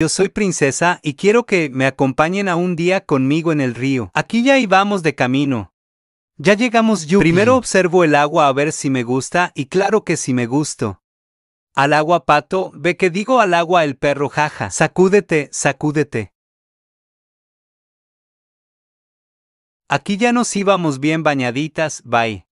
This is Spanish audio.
Yo soy princesa y quiero que me acompañen a un día conmigo en el río. Aquí ya íbamos de camino. Ya llegamos yo. Primero observo el agua a ver si me gusta y claro que si me gusto. Al agua pato, ve que digo al agua el perro jaja. Sacúdete, sacúdete. Aquí ya nos íbamos bien bañaditas, bye.